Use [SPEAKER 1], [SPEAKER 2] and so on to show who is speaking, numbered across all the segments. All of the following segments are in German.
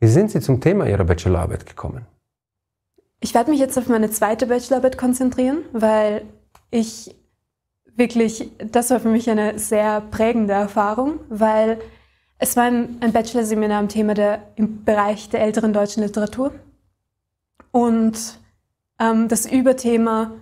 [SPEAKER 1] Wie sind Sie zum Thema Ihrer
[SPEAKER 2] Bachelorarbeit gekommen?
[SPEAKER 3] Ich werde mich jetzt auf meine zweite Bachelorarbeit konzentrieren, weil ich wirklich, das war für mich eine sehr prägende Erfahrung, weil es war ein, Bachelorseminar im Thema der, im Bereich der älteren deutschen Literatur. Und ähm, das Überthema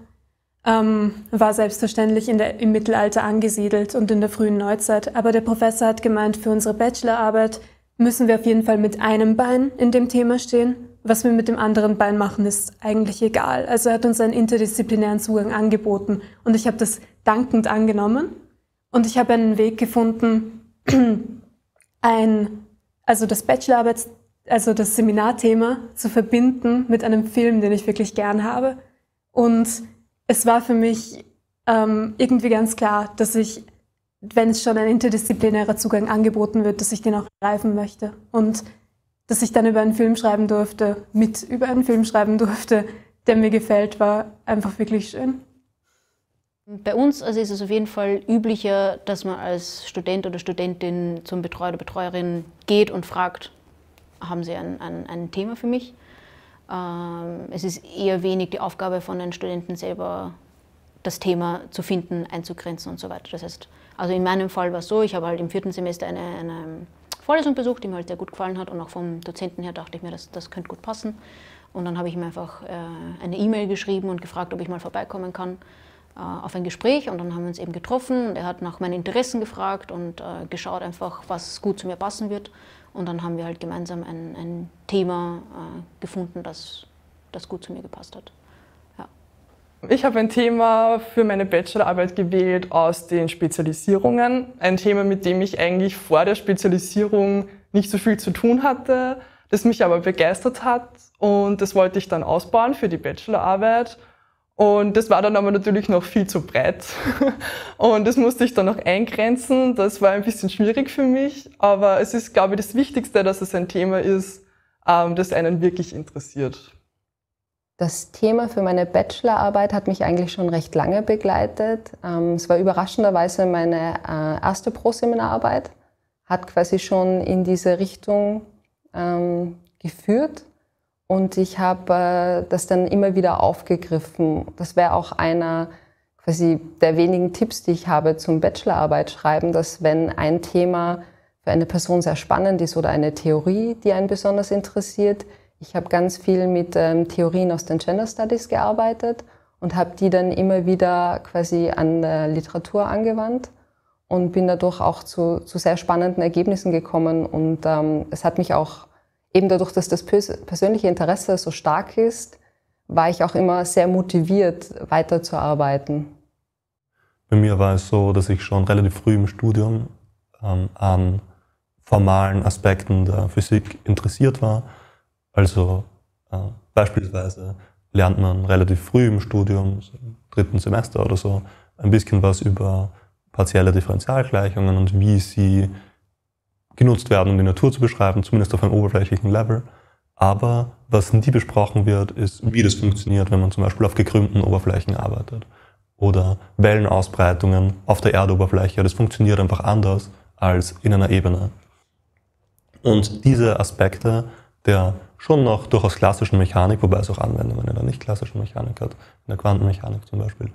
[SPEAKER 3] ähm, war selbstverständlich der, im Mittelalter angesiedelt und in der frühen Neuzeit. Aber der Professor hat gemeint, für unsere Bachelorarbeit müssen wir auf jeden Fall mit einem Bein in dem Thema stehen. Was wir mit dem anderen Bein machen, ist eigentlich egal. Also er hat uns einen interdisziplinären Zugang angeboten und ich habe das dankend angenommen und ich habe einen Weg gefunden, ein, also das Bachelorarbeit, also das Seminarthema zu verbinden mit einem Film, den ich wirklich gern habe. Und es war für mich ähm, irgendwie ganz klar, dass ich wenn es schon ein interdisziplinärer Zugang angeboten wird, dass ich den auch greifen möchte. Und dass ich dann über einen Film schreiben durfte, mit über einen Film schreiben durfte, der mir gefällt, war einfach wirklich schön.
[SPEAKER 1] Bei uns also ist es auf jeden Fall üblicher, dass man als Student oder Studentin zum Betreuer oder Betreuerin geht und fragt, haben Sie ein, ein, ein Thema für mich? Ähm, es ist eher wenig die Aufgabe von den Studenten selber, das Thema zu finden, einzugrenzen und so weiter. Das heißt, also in meinem Fall war es so, ich habe halt im vierten Semester eine, eine, Vorlesung besucht, die mir halt sehr gut gefallen hat und auch vom Dozenten her dachte ich mir, das, das könnte gut passen. Und dann habe ich ihm einfach äh, eine E-Mail geschrieben und gefragt, ob ich mal vorbeikommen kann äh, auf ein Gespräch und dann haben wir uns eben getroffen und er hat nach meinen Interessen gefragt und äh, geschaut einfach, was gut zu mir passen wird und dann haben wir halt gemeinsam ein, ein Thema äh, gefunden, das, das gut zu mir gepasst hat.
[SPEAKER 2] Ich habe ein Thema für meine Bachelorarbeit gewählt aus den Spezialisierungen. Ein Thema, mit dem ich eigentlich vor der Spezialisierung nicht so viel zu tun hatte, das mich aber begeistert hat und das wollte ich dann ausbauen für die Bachelorarbeit. Und das war dann aber natürlich noch viel zu breit. Und das musste ich dann noch eingrenzen. Das war ein bisschen schwierig für mich. Aber es ist, glaube ich, das Wichtigste, dass es ein Thema ist, ähm, das einen wirklich interessiert.
[SPEAKER 4] Das Thema für meine Bachelorarbeit hat mich eigentlich schon recht lange begleitet. Ähm, es war überraschenderweise meine äh, erste Pro-Seminararbeit, hat quasi schon in diese Richtung ähm, geführt und ich habe äh, das dann immer wieder aufgegriffen. Das wäre auch einer quasi der wenigen Tipps, die ich habe zum Bachelorarbeit schreiben, dass wenn ein Thema für eine Person sehr spannend ist oder eine Theorie, die einen besonders interessiert, ich habe ganz viel mit ähm, Theorien aus den Gender Studies gearbeitet und habe die dann immer wieder quasi an der Literatur angewandt und bin dadurch auch zu, zu sehr spannenden Ergebnissen gekommen. Und ähm, es hat mich auch, eben dadurch, dass das persönliche Interesse so stark ist, war ich auch immer sehr motiviert, weiterzuarbeiten.
[SPEAKER 5] Bei mir war es so, dass ich schon relativ früh im Studium ähm, an formalen Aspekten der Physik interessiert war also äh, beispielsweise lernt man relativ früh im Studium, so im dritten Semester oder so, ein bisschen was über partielle Differentialgleichungen und wie sie genutzt werden, um die Natur zu beschreiben, zumindest auf einem oberflächlichen Level. Aber was nie besprochen wird, ist, wie das funktioniert, wenn man zum Beispiel auf gekrümmten Oberflächen arbeitet oder Wellenausbreitungen auf der Erdoberfläche. Das funktioniert einfach anders als in einer Ebene. Und diese Aspekte der schon noch durchaus klassischen Mechanik, wobei es auch Anwendungen in der nicht klassischen Mechanik hat, in der Quantenmechanik zum Beispiel.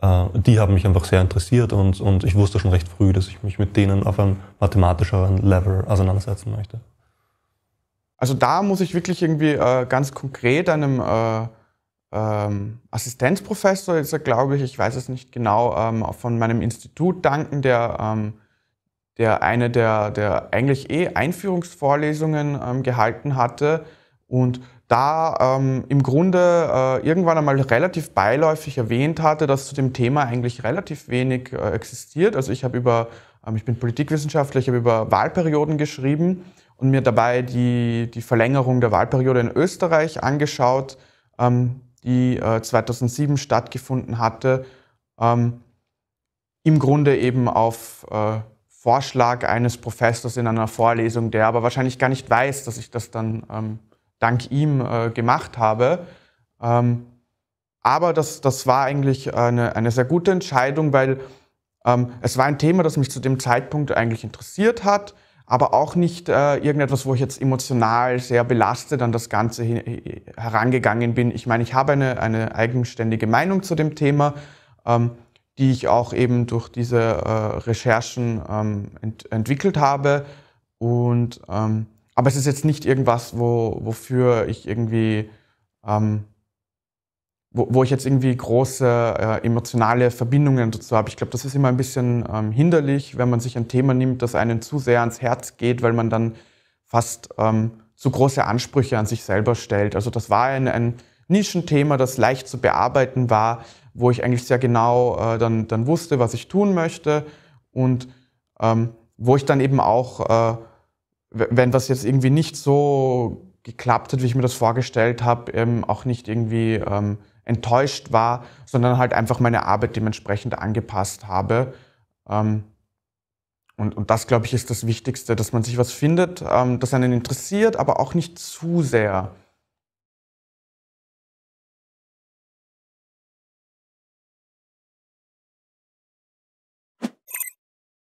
[SPEAKER 5] Äh, die haben mich einfach sehr interessiert und, und ich wusste schon recht früh, dass ich mich mit denen auf einem mathematischeren Level auseinandersetzen möchte.
[SPEAKER 2] Also da muss ich wirklich irgendwie äh, ganz konkret einem äh, ähm, Assistenzprofessor, ist äh, glaube ich, ich weiß es nicht genau, ähm, von meinem Institut danken, der ähm, der eine der, der eigentlich eh Einführungsvorlesungen ähm, gehalten hatte und da ähm, im Grunde äh, irgendwann einmal relativ beiläufig erwähnt hatte, dass zu dem Thema eigentlich relativ wenig äh, existiert. Also ich habe über, ähm, ich bin Politikwissenschaftler, ich habe über Wahlperioden geschrieben und mir dabei die, die Verlängerung der Wahlperiode in Österreich angeschaut, ähm, die äh, 2007 stattgefunden hatte. Ähm, Im Grunde eben auf äh, Vorschlag eines Professors in einer Vorlesung, der aber wahrscheinlich gar nicht weiß, dass ich das dann ähm, dank ihm äh, gemacht habe. Ähm, aber das, das war eigentlich eine, eine sehr gute Entscheidung, weil ähm, es war ein Thema, das mich zu dem Zeitpunkt eigentlich interessiert hat, aber auch nicht äh, irgendetwas, wo ich jetzt emotional sehr belastet an das Ganze herangegangen bin. Ich meine, ich habe eine, eine eigenständige Meinung zu dem Thema. Ähm, die ich auch eben durch diese äh, Recherchen ähm, ent entwickelt habe. Und, ähm, aber es ist jetzt nicht irgendwas, wo, wofür ich irgendwie, ähm, wo, wo, ich jetzt irgendwie große äh, emotionale Verbindungen dazu habe. Ich glaube, das ist immer ein bisschen ähm, hinderlich, wenn man sich ein Thema nimmt, das einen zu sehr ans Herz geht, weil man dann fast ähm, zu große Ansprüche an sich selber stellt. Also das war ein, ein Nischenthema, das leicht zu bearbeiten war, wo ich eigentlich sehr genau äh, dann, dann wusste, was ich tun möchte und ähm, wo ich dann eben auch, äh, wenn was jetzt irgendwie nicht so geklappt hat, wie ich mir das vorgestellt habe, eben ähm, auch nicht irgendwie ähm, enttäuscht war, sondern halt einfach meine Arbeit dementsprechend angepasst habe. Ähm, und, und das, glaube ich, ist das Wichtigste, dass man sich was findet, ähm, das einen interessiert, aber auch nicht zu sehr.